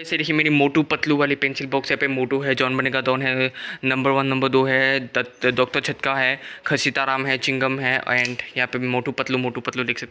ऐसे देखिए मेरी मोटू पतलू वाली पेंसिल बॉक्स यहाँ पे मोटू है जॉन बनेगा दोन है नंबर वन नंबर दो है डॉक्टर छतका है खसीताराम है चिंगम है एंड यहाँ पे मोटू पतलू मोटू पतलू देख सकते